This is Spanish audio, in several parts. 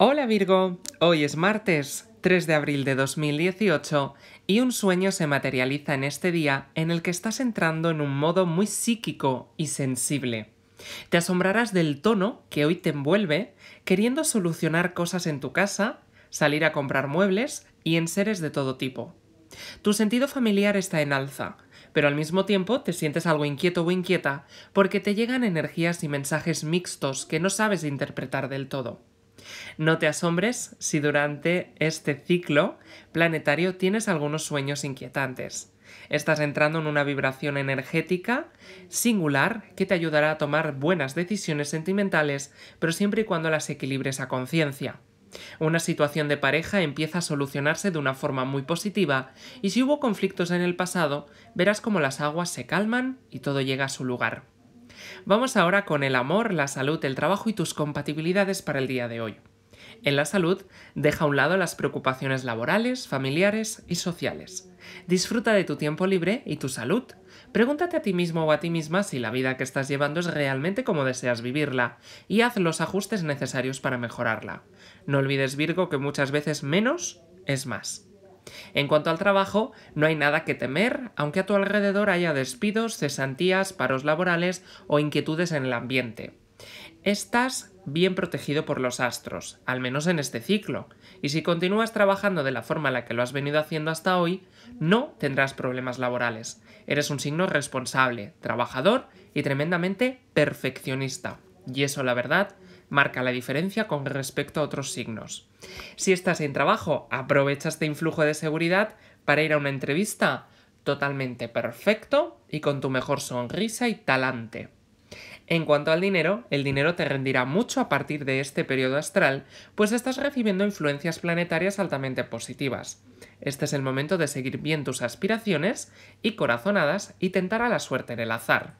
Hola Virgo, hoy es martes 3 de abril de 2018 y un sueño se materializa en este día en el que estás entrando en un modo muy psíquico y sensible. Te asombrarás del tono que hoy te envuelve, queriendo solucionar cosas en tu casa, salir a comprar muebles y en seres de todo tipo. Tu sentido familiar está en alza, pero al mismo tiempo te sientes algo inquieto o inquieta porque te llegan energías y mensajes mixtos que no sabes interpretar del todo. No te asombres si durante este ciclo planetario tienes algunos sueños inquietantes. Estás entrando en una vibración energética singular que te ayudará a tomar buenas decisiones sentimentales, pero siempre y cuando las equilibres a conciencia. Una situación de pareja empieza a solucionarse de una forma muy positiva y si hubo conflictos en el pasado, verás como las aguas se calman y todo llega a su lugar. Vamos ahora con el amor, la salud, el trabajo y tus compatibilidades para el día de hoy. En la salud, deja a un lado las preocupaciones laborales, familiares y sociales. Disfruta de tu tiempo libre y tu salud. Pregúntate a ti mismo o a ti misma si la vida que estás llevando es realmente como deseas vivirla y haz los ajustes necesarios para mejorarla. No olvides Virgo que muchas veces menos es más. En cuanto al trabajo, no hay nada que temer, aunque a tu alrededor haya despidos, cesantías, paros laborales o inquietudes en el ambiente estás bien protegido por los astros, al menos en este ciclo, y si continúas trabajando de la forma en la que lo has venido haciendo hasta hoy, no tendrás problemas laborales. Eres un signo responsable, trabajador y tremendamente perfeccionista. Y eso, la verdad, marca la diferencia con respecto a otros signos. Si estás sin trabajo, aprovecha este influjo de seguridad para ir a una entrevista totalmente perfecto y con tu mejor sonrisa y talante. En cuanto al dinero, el dinero te rendirá mucho a partir de este periodo astral, pues estás recibiendo influencias planetarias altamente positivas. Este es el momento de seguir bien tus aspiraciones y corazonadas y tentar a la suerte en el azar.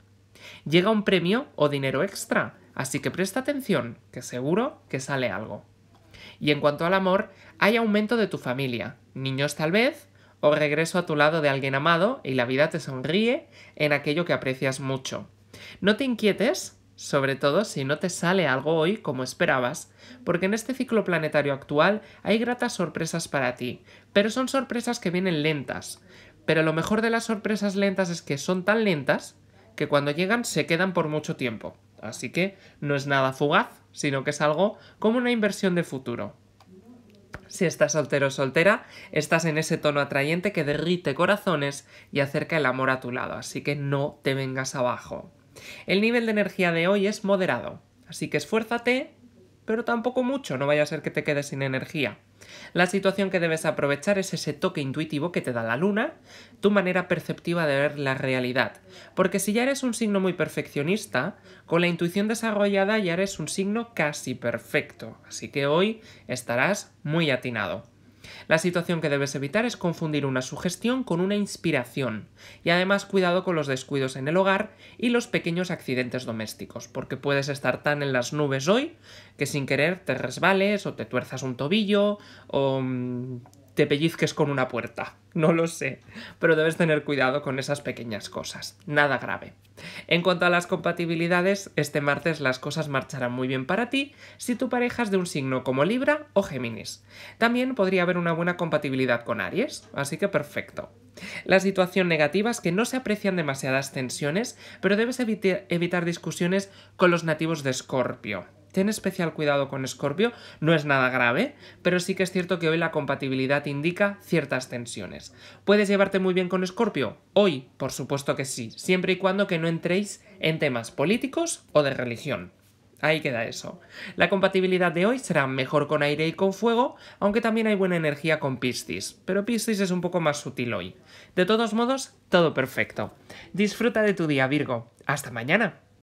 Llega un premio o dinero extra, así que presta atención, que seguro que sale algo. Y en cuanto al amor, hay aumento de tu familia, niños tal vez, o regreso a tu lado de alguien amado y la vida te sonríe en aquello que aprecias mucho. No te inquietes, sobre todo si no te sale algo hoy como esperabas, porque en este ciclo planetario actual hay gratas sorpresas para ti, pero son sorpresas que vienen lentas. Pero lo mejor de las sorpresas lentas es que son tan lentas que cuando llegan se quedan por mucho tiempo. Así que no es nada fugaz, sino que es algo como una inversión de futuro. Si estás soltero o soltera, estás en ese tono atrayente que derrite corazones y acerca el amor a tu lado, así que no te vengas abajo. El nivel de energía de hoy es moderado, así que esfuérzate, pero tampoco mucho, no vaya a ser que te quedes sin energía. La situación que debes aprovechar es ese toque intuitivo que te da la luna, tu manera perceptiva de ver la realidad. Porque si ya eres un signo muy perfeccionista, con la intuición desarrollada ya eres un signo casi perfecto. Así que hoy estarás muy atinado. La situación que debes evitar es confundir una sugestión con una inspiración y además cuidado con los descuidos en el hogar y los pequeños accidentes domésticos, porque puedes estar tan en las nubes hoy que sin querer te resbales o te tuerzas un tobillo o mm, te pellizques con una puerta. No lo sé, pero debes tener cuidado con esas pequeñas cosas. Nada grave. En cuanto a las compatibilidades, este martes las cosas marcharán muy bien para ti si tu pareja es de un signo como Libra o Géminis. También podría haber una buena compatibilidad con Aries, así que perfecto. La situación negativa es que no se aprecian demasiadas tensiones, pero debes evitar discusiones con los nativos de Escorpio ten especial cuidado con Scorpio, no es nada grave, pero sí que es cierto que hoy la compatibilidad indica ciertas tensiones. ¿Puedes llevarte muy bien con Scorpio? Hoy, por supuesto que sí, siempre y cuando que no entréis en temas políticos o de religión. Ahí queda eso. La compatibilidad de hoy será mejor con aire y con fuego, aunque también hay buena energía con Piscis, pero Piscis es un poco más sutil hoy. De todos modos, todo perfecto. Disfruta de tu día, Virgo. Hasta mañana.